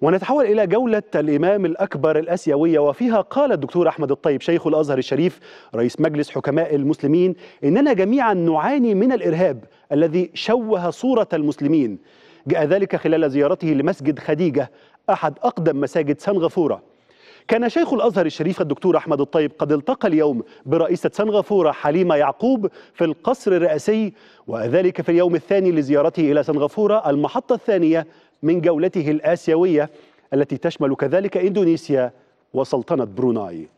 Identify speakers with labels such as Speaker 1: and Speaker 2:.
Speaker 1: ونتحول إلى جولة الإمام الأكبر الأسيوية وفيها قال الدكتور أحمد الطيب شيخ الأزهر الشريف رئيس مجلس حكماء المسلمين إننا جميعا نعاني من الإرهاب الذي شوه صورة المسلمين جاء ذلك خلال زيارته لمسجد خديجة أحد أقدم مساجد سنغافورة كان شيخ الأزهر الشريف الدكتور أحمد الطيب قد التقى اليوم برئيسة سنغافورة حليمة يعقوب في القصر الرئاسي وذلك في اليوم الثاني لزيارته إلى سنغافورة المحطة الثانية من جولته الآسيوية التي تشمل كذلك إندونيسيا وسلطنة بروناي